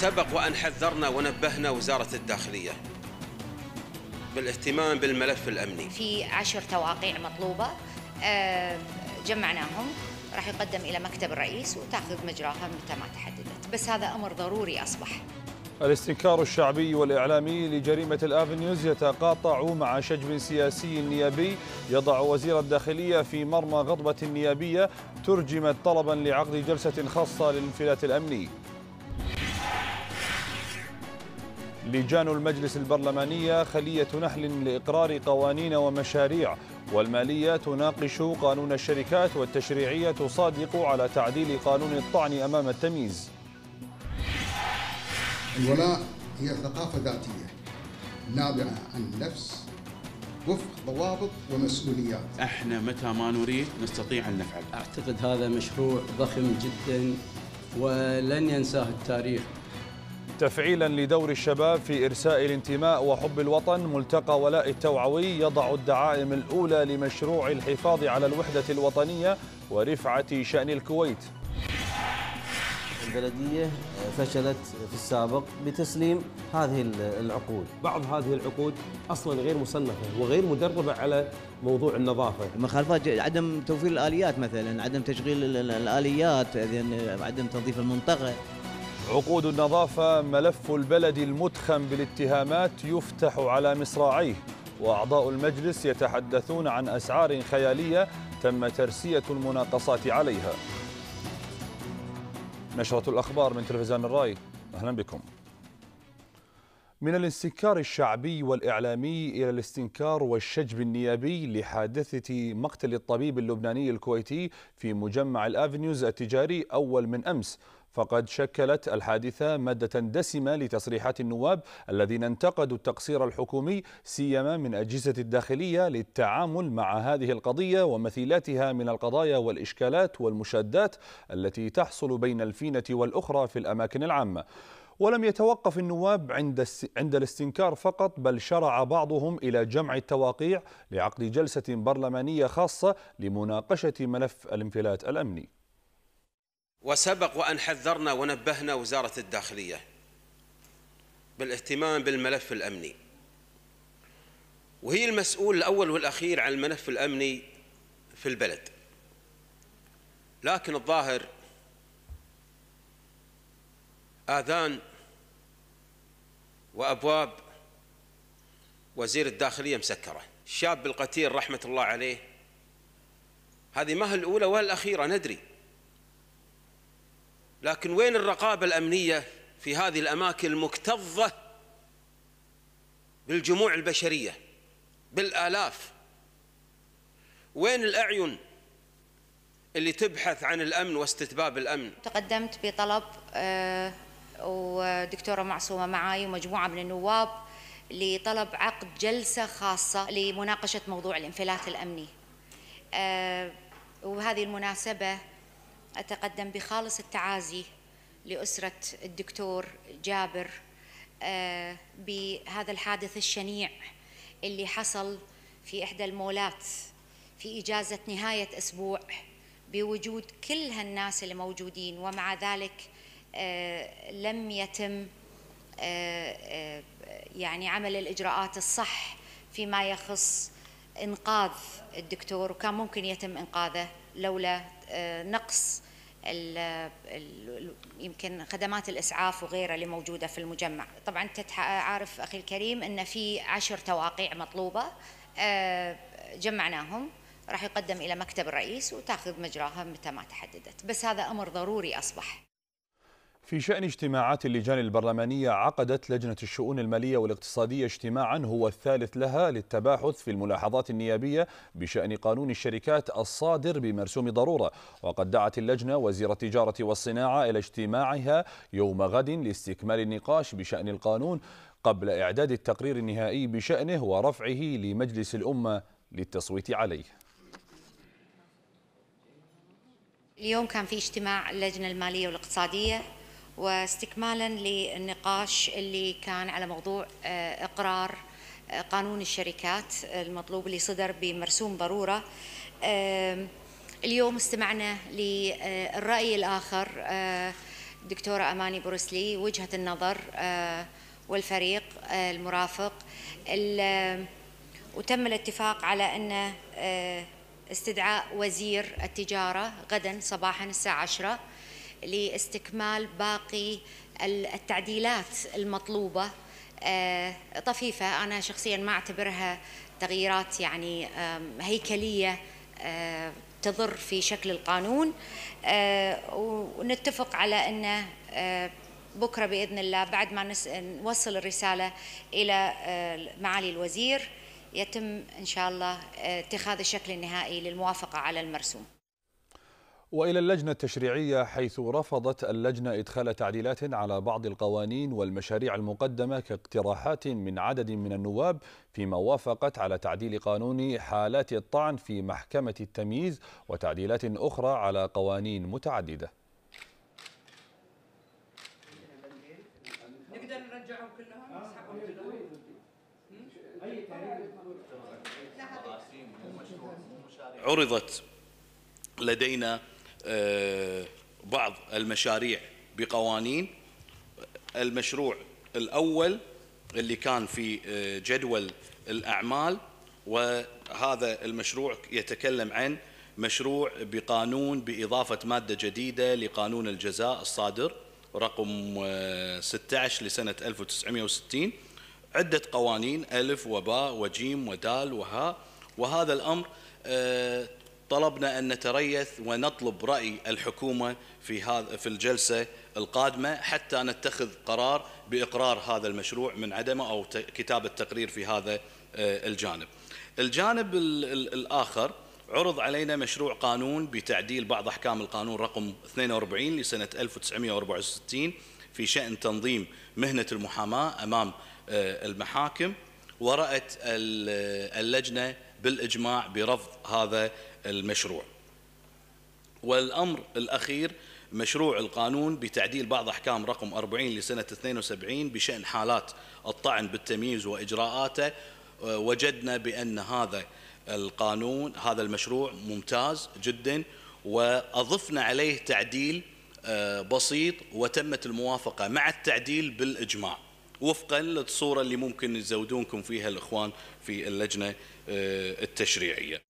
سبق وأن حذرنا ونبهنا وزارة الداخلية بالاهتمام بالملف الأمني في عشر تواقيع مطلوبة آه، جمعناهم راح يقدم إلى مكتب الرئيس وتأخذ مجراها متى ما تحددت بس هذا أمر ضروري أصبح الاستنكار الشعبي والإعلامي لجريمة الآفنيوز يتقاطع مع شجب سياسي نيابي يضع وزير الداخلية في مرمى غضبة نيابية ترجمت طلبا لعقد جلسة خاصة للانفلات الأمني لجان المجلس البرلمانية خلية نحل لإقرار قوانين ومشاريع والمالية تناقش قانون الشركات والتشريعية تصادق على تعديل قانون الطعن أمام التمييز الولاء هي ثقافة ذاتية نابعة عن النفس وفق ضوابط ومسؤوليات احنا متى ما نريد نستطيع ان نفعل اعتقد هذا مشروع ضخم جدا ولن ينساه التاريخ تفعيلا لدور الشباب في إرساء الانتماء وحب الوطن ملتقى ولاء التوعوي يضع الدعائم الأولى لمشروع الحفاظ على الوحدة الوطنية ورفعة شأن الكويت البلدية فشلت في السابق بتسليم هذه العقود بعض هذه العقود أصلا غير مصنفة وغير مدربة على موضوع النظافة مخالفات عدم توفير الآليات مثلا عدم تشغيل الآليات عدم تنظيف المنطقة عقود النظافة ملف البلد المتخم بالاتهامات يفتح على مصراعيه وأعضاء المجلس يتحدثون عن أسعار خيالية تم ترسية المناقصات عليها نشرة الأخبار من تلفزيون الرأي أهلا بكم من الاستنكار الشعبي والإعلامي إلى الاستنكار والشجب النيابي لحادثة مقتل الطبيب اللبناني الكويتي في مجمع الأفنيوز التجاري أول من أمس فقد شكلت الحادثة مادة دسمة لتصريحات النواب الذين انتقدوا التقصير الحكومي سيما من أجهزة الداخلية للتعامل مع هذه القضية ومثيلاتها من القضايا والإشكالات والمشادات التي تحصل بين الفينة والأخرى في الأماكن العامة ولم يتوقف النواب عند عند الاستنكار فقط بل شرع بعضهم الى جمع التواقيع لعقد جلسه برلمانيه خاصه لمناقشه ملف الانفلات الامني وسبق وأن حذرنا ونبهنا وزارة الداخلية بالاهتمام بالملف الأمني وهي المسؤول الأول والأخير عن الملف الأمني في البلد لكن الظاهر آذان وأبواب وزير الداخلية مسكرة الشاب القتيل رحمة الله عليه هذه ما هي الأولى ولا الأخيرة ندري لكن وين الرقابة الأمنية في هذه الأماكن المكتظة بالجموع البشرية بالآلاف وين الأعين اللي تبحث عن الأمن واستتباب الأمن تقدمت بطلب آه، ودكتورة معصومة معاي ومجموعة من النواب لطلب عقد جلسة خاصة لمناقشة موضوع الانفلات الأمني آه، وهذه المناسبة أتقدم بخالص التعازي لأسرة الدكتور جابر آه، بهذا الحادث الشنيع اللي حصل في إحدى المولات في إجازة نهاية أسبوع بوجود كل هالناس اللي موجودين ومع ذلك آه، لم يتم آه، يعني عمل الإجراءات الصح فيما يخص إنقاذ الدكتور وكان ممكن يتم إنقاذه لولا نقص يمكن خدمات الاسعاف وغيرها اللي موجوده في المجمع طبعا انت عارف اخي الكريم ان في عشر تواقيع مطلوبه آه، جمعناهم راح يقدم الى مكتب الرئيس وتاخذ مجراها متى ما تحددت بس هذا امر ضروري اصبح في شأن اجتماعات اللجان البرلمانية عقدت لجنة الشؤون المالية والاقتصادية اجتماعا هو الثالث لها للتباحث في الملاحظات النيابية بشأن قانون الشركات الصادر بمرسوم ضرورة وقد دعت اللجنة وزير التجارة والصناعة إلى اجتماعها يوم غد لاستكمال النقاش بشأن القانون قبل إعداد التقرير النهائي بشأنه ورفعه لمجلس الأمة للتصويت عليه اليوم كان في اجتماع اللجنة المالية والاقتصادية واستكمالا للنقاش اللي كان على موضوع آه، اقرار آه، قانون الشركات المطلوب اللي صدر بمرسوم ضروره اليوم استمعنا للراي الاخر آه، دكتوره اماني بروسلي وجهه النظر والفريق المرافق وتم الاتفاق على ان استدعاء وزير التجاره غدا صباحا الساعه 10 لاستكمال باقي التعديلات المطلوبة آه، طفيفة أنا شخصيا ما أعتبرها تغييرات يعني هيكلية آه، تضر في شكل القانون آه، ونتفق على أن بكرة بإذن الله بعد ما نوصل الرسالة إلى معالي الوزير يتم إن شاء الله اتخاذ الشكل النهائي للموافقة على المرسوم وإلى اللجنة التشريعية حيث رفضت اللجنة إدخال تعديلات على بعض القوانين والمشاريع المقدمة كاقتراحات من عدد من النواب فيما وافقت على تعديل قانون حالات الطعن في محكمة التمييز وتعديلات أخرى على قوانين متعددة نقدر نرجعهم كلهم آه، نسحبهم كلهم أي عرضت لدينا آه، بعض المشاريع بقوانين المشروع الأول اللي كان في آه، جدول الأعمال وهذا المشروع يتكلم عن مشروع بقانون بإضافة مادة جديدة لقانون الجزاء الصادر رقم 16 آه، لسنة 1960 عدة قوانين ألف وباء وجيم ودال وهاء وهذا الأمر طلبنا أن نتريث ونطلب رأي الحكومة في هذا في الجلسة القادمة حتى نتخذ قرار بإقرار هذا المشروع من عدمه أو كتابة تقرير في هذا آه، الجانب الجانب الآخر عرض علينا مشروع قانون بتعديل بعض أحكام القانون رقم 42 لسنة 1964 في شأن تنظيم مهنة المحاماة أمام آه، المحاكم ورأت آه، اللجنة بالإجماع برفض هذا المشروع والأمر الأخير مشروع القانون بتعديل بعض أحكام رقم 40 لسنة 72 بشأن حالات الطعن بالتمييز وإجراءاته وجدنا بأن هذا القانون هذا المشروع ممتاز جدا وأضفنا عليه تعديل آه، بسيط وتمت الموافقة مع التعديل بالإجماع وفقا للصورة اللي ممكن يزودونكم فيها الإخوان في اللجنة آه، التشريعية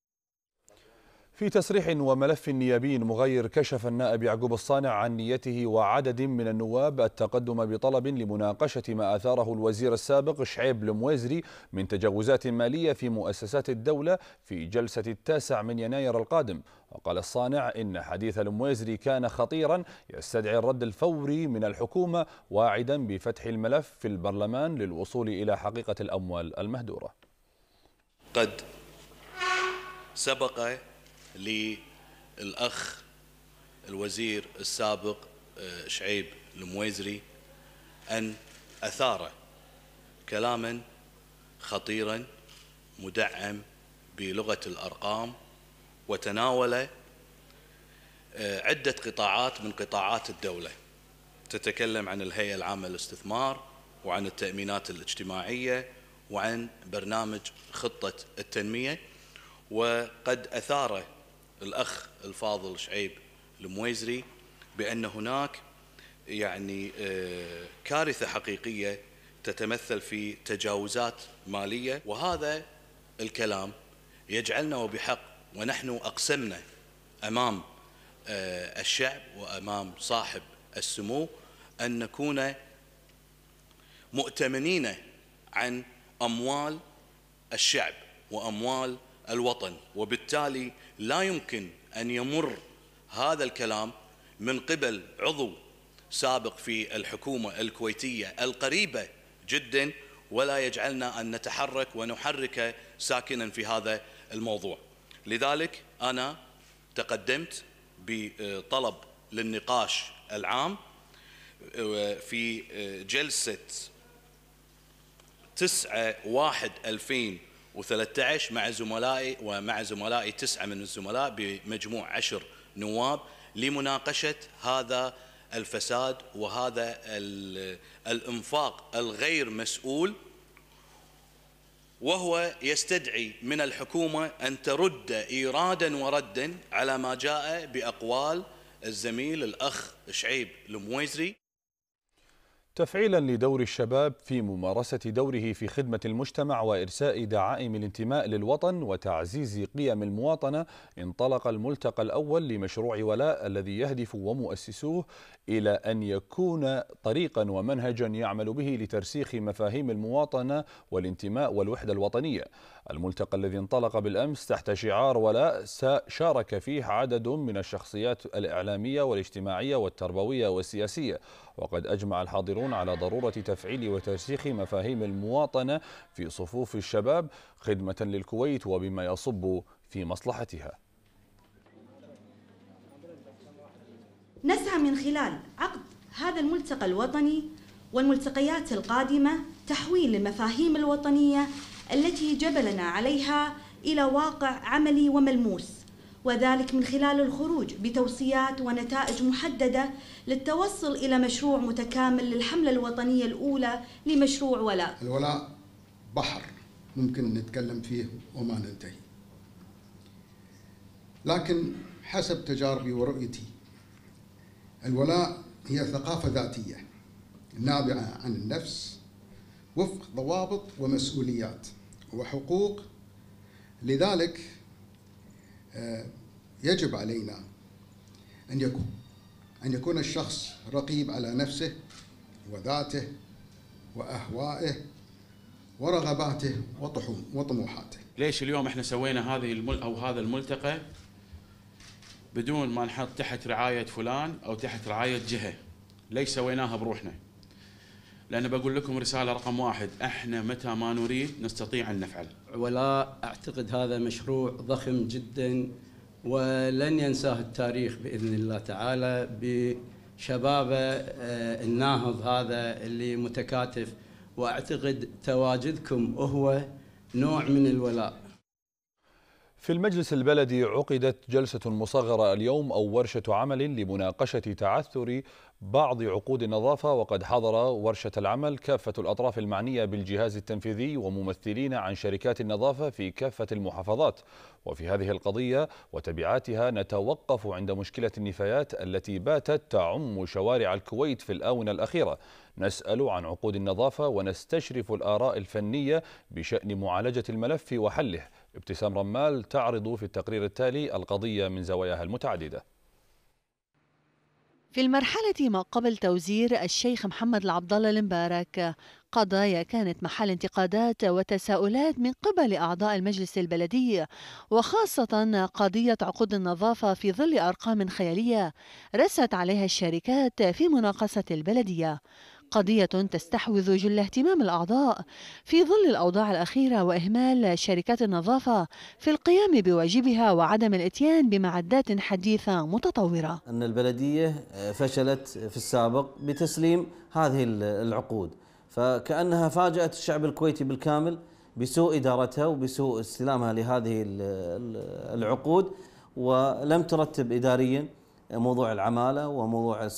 في تصريح وملف نيابي مغير كشف النائب يعقوب الصانع عن نيته وعدد من النواب التقدم بطلب لمناقشة ما أثاره الوزير السابق شعيب المويزري من تجاوزات مالية في مؤسسات الدولة في جلسة التاسع من يناير القادم وقال الصانع إن حديث المويزري كان خطيرا يستدعي الرد الفوري من الحكومة واعدا بفتح الملف في البرلمان للوصول إلى حقيقة الأموال المهدورة قد سبق للأخ الوزير السابق آه، شعيب المويزري أن أثار كلاما خطيرا مدعم بلغة الأرقام وتناول آه، عدة قطاعات من قطاعات الدولة تتكلم عن الهيئة العامة للاستثمار وعن التأمينات الاجتماعية وعن برنامج خطة التنمية وقد أثار الأخ الفاضل شعيب المويزري بأن هناك يعني آه، كارثة حقيقية تتمثل في تجاوزات مالية وهذا الكلام يجعلنا وبحق ونحن أقسمنا أمام آه، الشعب وأمام صاحب السمو أن نكون مؤتمنين عن أموال الشعب وأموال الوطن وبالتالي لا يمكن أن يمر هذا الكلام من قبل عضو سابق في الحكومة الكويتية القريبة جدا ولا يجعلنا أن نتحرك ونحرك ساكنا في هذا الموضوع لذلك أنا تقدمت بطلب للنقاش العام آه، في آه، جلسة 9 1 2000 و13 مع زملائي ومع زملائي تسعة من الزملاء بمجموع عشر نواب لمناقشة هذا الفساد وهذا الانفاق الغير مسؤول وهو يستدعي من الحكومة أن ترد إيرادا وردا على ما جاء بأقوال الزميل الأخ شعيب المويزري تفعيلا لدور الشباب في ممارسة دوره في خدمة المجتمع وإرساء دعائم الانتماء للوطن وتعزيز قيم المواطنة انطلق الملتقى الأول لمشروع ولاء الذي يهدف ومؤسسوه إلى أن يكون طريقا ومنهجا يعمل به لترسيخ مفاهيم المواطنة والانتماء والوحدة الوطنية الملتقى الذي انطلق بالأمس تحت شعار ولاء شارك فيه عدد من الشخصيات الإعلامية والاجتماعية والتربوية والسياسية وقد أجمع الحاضرون على ضرورة تفعيل وترسيخ مفاهيم المواطنة في صفوف الشباب خدمة للكويت وبما يصب في مصلحتها نسعى من خلال عقد هذا الملتقى الوطني والملتقيات القادمة تحويل المفاهيم الوطنية التي جبلنا عليها إلى واقع عملي وملموس وذلك من خلال الخروج بتوصيات ونتائج محددة للتوصل إلى مشروع متكامل للحملة الوطنية الأولى لمشروع ولاء الولاء بحر ممكن نتكلم فيه وما ننتهي لكن حسب تجاربي ورؤيتي الولاء هي ثقافة ذاتية نابعة عن النفس وفق ضوابط ومسؤوليات وحقوق لذلك آه، يجب علينا أن يكون أن يكون الشخص رقيب على نفسه وذاته وأهوائه ورغباته وطموحاته ليش اليوم احنا سوينا هذه او هذا الملتقى بدون ما نحط تحت رعايه فلان او تحت رعايه جهه ليش سويناها بروحنا؟ لان بقول لكم رساله رقم واحد احنا متى ما نريد نستطيع ان نفعل. ولا اعتقد هذا مشروع ضخم جدا ولن ينساه التاريخ باذن الله تعالى بشبابه آه، الناهض هذا اللي متكاتف واعتقد تواجدكم هو نوع من الولاء. في المجلس البلدي عقدت جلسة مصغرة اليوم أو ورشة عمل لمناقشة تعثر بعض عقود النظافة وقد حضر ورشة العمل كافة الأطراف المعنية بالجهاز التنفيذي وممثلين عن شركات النظافة في كافة المحافظات وفي هذه القضية وتبعاتها نتوقف عند مشكلة النفايات التي باتت تعم شوارع الكويت في الآونة الأخيرة نسأل عن عقود النظافة ونستشرف الآراء الفنية بشأن معالجة الملف وحله ابتسام رمال تعرض في التقرير التالي القضية من زواياها المتعددة في المرحلة ما قبل توزير الشيخ محمد العبد الله المبارك قضايا كانت محل انتقادات وتساؤلات من قبل أعضاء المجلس البلدي وخاصة قضية عقود النظافة في ظل أرقام خيالية رست عليها الشركات في مناقصة البلدية قضية تستحوذ جل اهتمام الأعضاء في ظل الأوضاع الأخيرة وإهمال شركات النظافة في القيام بواجبها وعدم الإتيان بمعدات حديثة متطورة أن البلدية آه، فشلت في السابق بتسليم هذه العقود فكأنها فاجأت الشعب الكويتي بالكامل بسوء إدارتها وبسوء استلامها لهذه العقود ولم ترتب إدارياً موضوع العماله وموضوع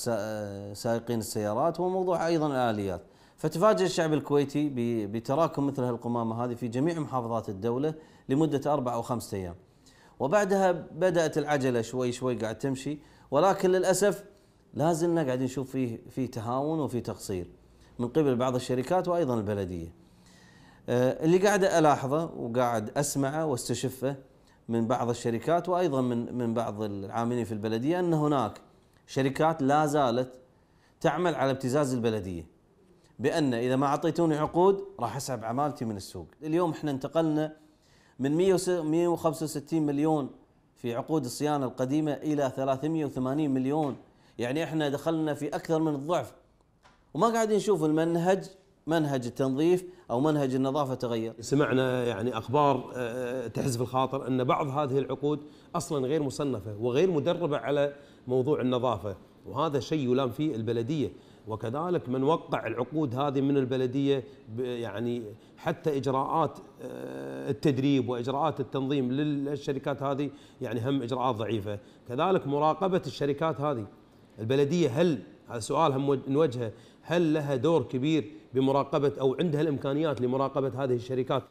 سائقين السيارات وموضوع ايضا الاليات فتفاجئ الشعب الكويتي بتراكم مثل القمامة هذه في جميع محافظات الدوله لمده اربع او خمسة ايام وبعدها بدات العجله شوي شوي قاعد تمشي ولكن للاسف لا زلنا قاعدين نشوف فيه في تهاون وفي تقصير من قبل بعض الشركات وايضا البلديه. أه، اللي قاعد الاحظه وقاعد اسمعه واستشفه من بعض الشركات وايضا من من بعض العاملين في البلديه ان هناك شركات لا زالت تعمل على ابتزاز البلديه بان اذا ما اعطيتوني عقود راح اسحب عمالتي من السوق، اليوم احنا انتقلنا من 165 مليون في عقود الصيانه القديمه الى 380 مليون، يعني احنا دخلنا في اكثر من الضعف وما قاعدين نشوف المنهج منهج التنظيف او منهج النظافه تغير. سمعنا يعني اخبار آه، آه، تحز في الخاطر ان بعض هذه العقود اصلا غير مصنفه وغير مدربه على موضوع النظافه وهذا شيء يلام فيه البلديه وكذلك من وقع العقود هذه من البلديه يعني حتى اجراءات آه، التدريب واجراءات التنظيم للشركات هذه يعني هم اجراءات ضعيفه، كذلك مراقبه الشركات هذه البلديه هل هذا سؤال هم نوجهه هل لها دور كبير بمراقبة أو عندها الإمكانيات لمراقبة هذه الشركات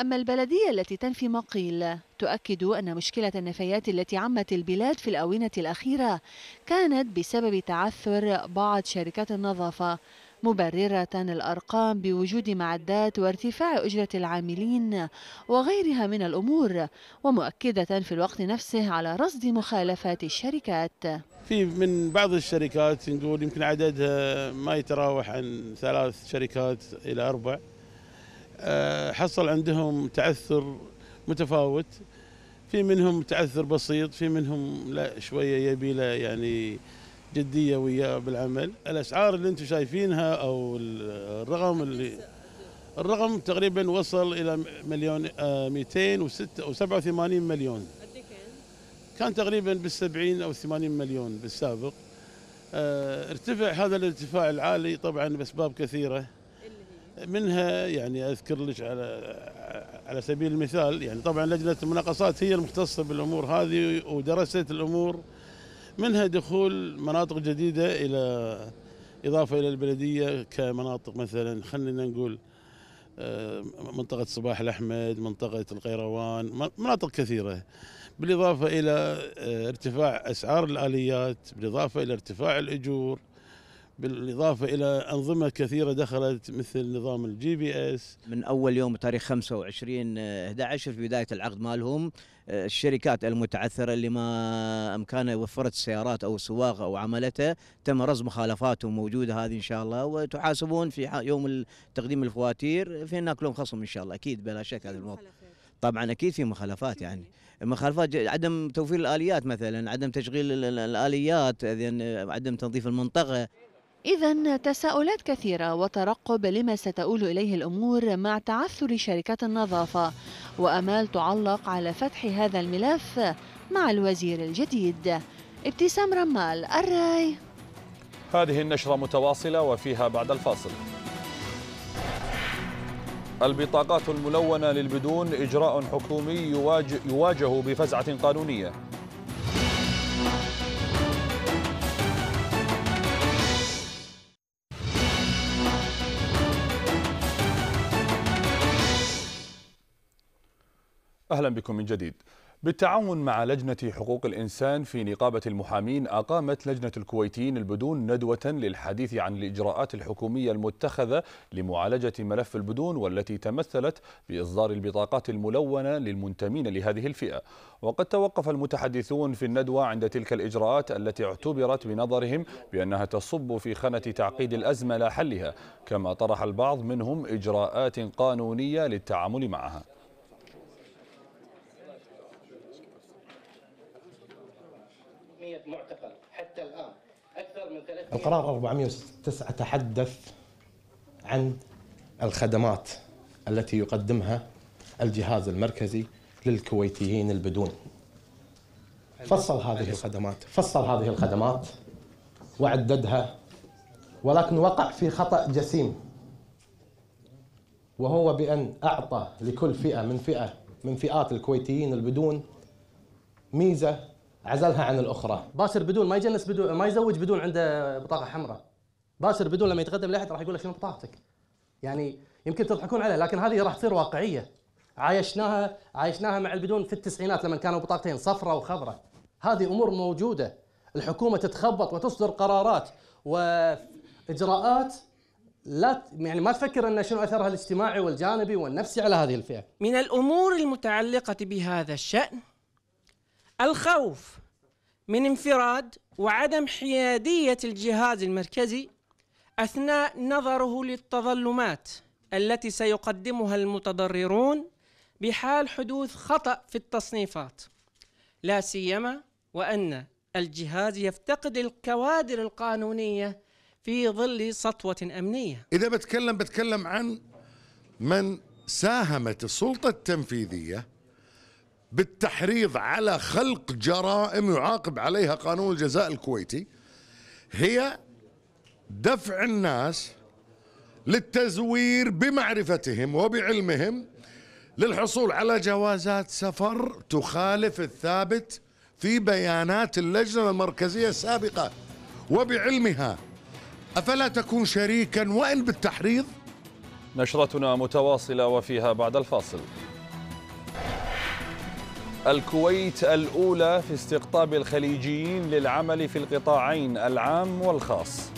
أما البلدية التي تنفي ما قيل تؤكد أن مشكلة النفايات التي عمت البلاد في الآونة الأخيرة كانت بسبب تعثر بعض شركات النظافة مبررة الأرقام بوجود معدات وارتفاع أجرة العاملين وغيرها من الأمور ومؤكدة في الوقت نفسه على رصد مخالفات الشركات في من بعض الشركات نقول يمكن عددها ما يتراوح عن ثلاث شركات إلى أربع آه، حصل عندهم تعثر متفاوت في منهم تعثر بسيط في منهم لا شويه يبي له يعني جديه وياه بالعمل الاسعار اللي انتم شايفينها او الرقم اللي الرقم تقريبا وصل الى مليون 287 آه، مليون إيه كان تقريبا بال 70 او 80 مليون بالسابق آه، ارتفع هذا الارتفاع العالي طبعا باسباب كثيره منها يعني اذكر لك على على سبيل المثال يعني طبعا لجنه المناقصات هي المختصه بالامور هذه ودرست الامور منها دخول مناطق جديدة إلى إضافة إلى البلدية كمناطق مثلا خلينا نقول آه، منطقة صباح الأحمد منطقة القيروان مناطق كثيرة بالإضافة إلى آه، ارتفاع أسعار الآليات بالإضافة إلى ارتفاع الأجور بالاضافه الى انظمه كثيره دخلت مثل نظام الجي بي اس من اول يوم تاريخ 25 11 في بدايه العقد مالهم آه، الشركات المتعثره اللي ما امكانها وفرت السيارات او السواقه او عملتها تم رصد مخالفاتهم موجوده هذه ان شاء الله وتحاسبون في يوم تقديم الفواتير في هناك لهم خصم ان شاء الله اكيد بلا شك هذا الموضوع طبعا اكيد في مخالفات يعني. يعني مخالفات عدم توفير الاليات مثلا عدم تشغيل الاليات عدم تنظيف المنطقه إذا تساؤلات كثيرة وترقب لما ستؤول إليه الأمور مع تعثر شركات النظافة وأمال تعلق على فتح هذا الملف مع الوزير الجديد ابتسام رمال الراي هذه النشرة متواصلة وفيها بعد الفاصل البطاقات الملونة للبدون إجراء حكومي يواجه بفزعة قانونية أهلا بكم من جديد بالتعاون مع لجنة حقوق الإنسان في نقابة المحامين أقامت لجنة الكويتيين البدون ندوة للحديث عن الإجراءات الحكومية المتخذة لمعالجة ملف البدون والتي تمثلت بإصدار البطاقات الملونة للمنتمين لهذه الفئة وقد توقف المتحدثون في الندوة عند تلك الإجراءات التي اعتبرت بنظرهم بأنها تصب في خانة تعقيد الأزمة لا حلها كما طرح البعض منهم إجراءات قانونية للتعامل معها معتقل حتى الآن أكثر من القرار 409 تحدث عن الخدمات التي يقدمها الجهاز المركزي للكويتيين البدون فصل هذه الخدمات فصل هذه الخدمات وعددها ولكن وقع في خطأ جسيم وهو بأن أعطى لكل فئة من فئة من فئات الكويتيين البدون ميزة عزلها عن الاخرى باسر بدون ما يجنس بدون ما يزوج بدون عنده بطاقه حمراء باسر بدون لما يتقدم لاحد راح يقول له شنو بطاقتك يعني يمكن تضحكون عليه لكن هذه راح تصير واقعيه عايشناها عايشناها مع البدون في التسعينات لما كانوا بطاقتين صفراء وخضراء هذه امور موجوده الحكومه تتخبط وتصدر قرارات واجراءات لا يعني ما تفكر ان شنو اثرها الاجتماعي والجانبي والنفسي على هذه الفئه. من الامور المتعلقه بهذا الشان الخوف من انفراد وعدم حيادية الجهاز المركزي أثناء نظره للتظلمات التي سيقدمها المتضررون بحال حدوث خطأ في التصنيفات لا سيما وأن الجهاز يفتقد الكوادر القانونية في ظل سطوة أمنية إذا بتكلم بتكلم عن من ساهمت السلطة التنفيذية بالتحريض على خلق جرائم يعاقب عليها قانون الجزاء الكويتي هي دفع الناس للتزوير بمعرفتهم وبعلمهم للحصول على جوازات سفر تخالف الثابت في بيانات اللجنة المركزية السابقة وبعلمها أفلا تكون شريكا وإن بالتحريض نشرتنا متواصلة وفيها بعد الفاصل الكويت الأولى في استقطاب الخليجيين للعمل في القطاعين العام والخاص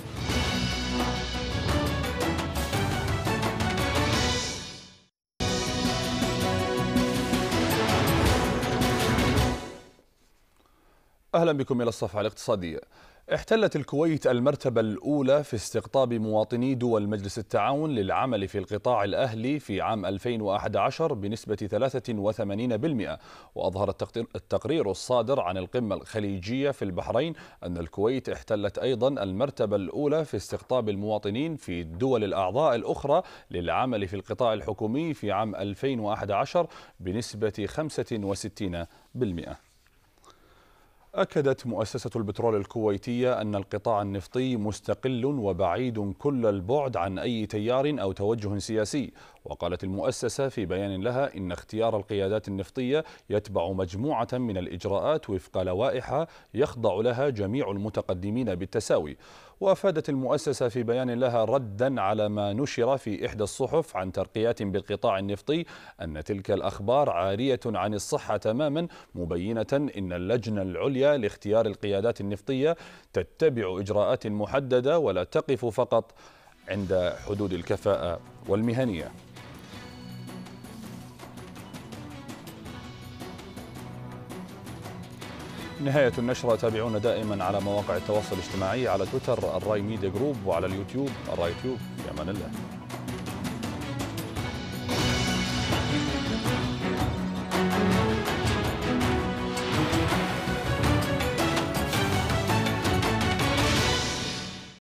أهلا بكم إلى الصفحة الاقتصادية احتلت الكويت المرتبة الأولى في استقطاب مواطني دول مجلس التعاون للعمل في القطاع الأهلي في عام 2011 بنسبة 83% وأظهر التقرير الصادر عن القمة الخليجية في البحرين أن الكويت احتلت أيضا المرتبة الأولى في استقطاب المواطنين في الدول الأعضاء الأخرى للعمل في القطاع الحكومي في عام 2011 بنسبة 65% أكدت مؤسسة البترول الكويتية أن القطاع النفطي مستقل وبعيد كل البعد عن أي تيار أو توجه سياسي وقالت المؤسسة في بيان لها إن اختيار القيادات النفطية يتبع مجموعة من الإجراءات وفق لوائح يخضع لها جميع المتقدمين بالتساوي وأفادت المؤسسة في بيان لها ردا على ما نشر في إحدى الصحف عن ترقيات بالقطاع النفطي أن تلك الأخبار عارية عن الصحة تماما مبينة إن اللجنة العليا لاختيار القيادات النفطية تتبع إجراءات محددة ولا تقف فقط عند حدود الكفاءة والمهنية نهاية النشرة تابعونا دائما على مواقع التواصل الاجتماعي على تويتر الراي ميديا جروب وعلى اليوتيوب الراي تيوب في أمان الله